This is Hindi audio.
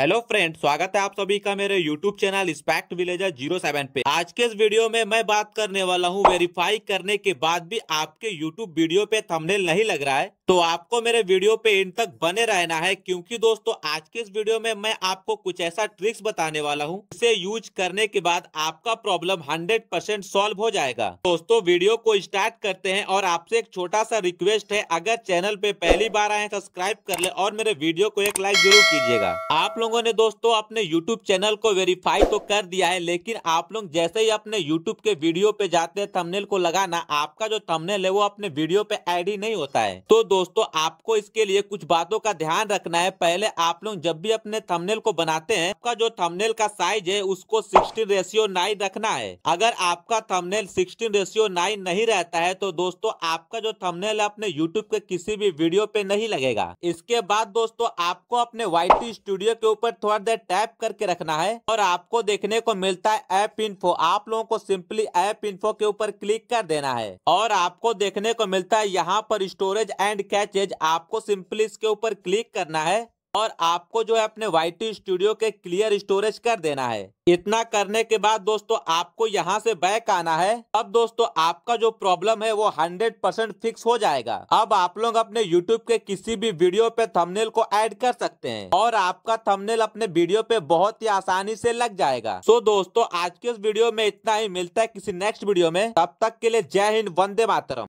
हेलो फ्रेंड स्वागत है आप सभी का मेरे यूट्यूब चैनल स्पैक्ट विलेजर जीरो सेवन पे आज के इस वीडियो में मैं बात करने वाला हूँ वेरीफाई करने के बाद भी आपके यूट्यूब वीडियो पे थंबनेल नहीं लग रहा है तो आपको मेरे वीडियो पे इन तक बने रहना है क्योंकि दोस्तों आज के इस वीडियो में मैं आपको कुछ ऐसा ट्रिक्स बताने वाला हूँ इसे यूज करने के बाद आपका प्रॉब्लम हंड्रेड परसेंट सॉल्व हो जाएगा दोस्तों वीडियो को स्टार्ट करते हैं और आपसे एक छोटा सा रिक्वेस्ट है अगर चैनल पे पहली बार आए सब्सक्राइब कर ले और मेरे वीडियो को एक लाइक जरूर कीजिएगा आप लोगों ने दोस्तों अपने YouTube चैनल को वेरीफाई तो कर दिया है लेकिन आप लोग जैसे ही अपने YouTube के वीडियो पे जाते हैं थंबनेल को लगाना आपका जो थंबनेल है वो अपने वीडियो पे ऐड ही नहीं होता है तो दोस्तों आपको इसके लिए कुछ बातों का ध्यान रखना है पहले आप लोग जब भी अपने थमनेल को बनाते हैं आपका जो थमनेल का साइज है उसको सिक्सटीन रेशियो नाइन रखना है अगर आपका थमनेल सिक्सटीन रेशियो नाइन नहीं रहता है तो दोस्तों आपका जो थमनेल है अपने यूट्यूब के किसी भी वीडियो पे नहीं लगेगा इसके बाद दोस्तों आपको अपने वाई स्टूडियो के ऊपर थोड़ा देर टैप करके रखना है और आपको देखने को मिलता है ऐप इन्फो आप लोगों को सिंपली ऐप इन्फो के ऊपर क्लिक कर देना है और आपको देखने को मिलता है यहाँ पर स्टोरेज एंड कैचेज आपको सिंपली इसके ऊपर क्लिक करना है और आपको जो है अपने वाई टी स्टूडियो के क्लियर स्टोरेज कर देना है इतना करने के बाद दोस्तों आपको यहाँ से बैक आना है अब दोस्तों आपका जो प्रॉब्लम है वो 100 परसेंट फिक्स हो जाएगा अब आप लोग अपने यूट्यूब के किसी भी वीडियो पे थंबनेल को ऐड कर सकते हैं और आपका थंबनेल अपने वीडियो पे बहुत ही आसानी से लग जाएगा सो दोस्तों आज के इस वीडियो में इतना ही मिलता है किसी नेक्स्ट वीडियो में तब तक के लिए जय हिंद वंदे मातरम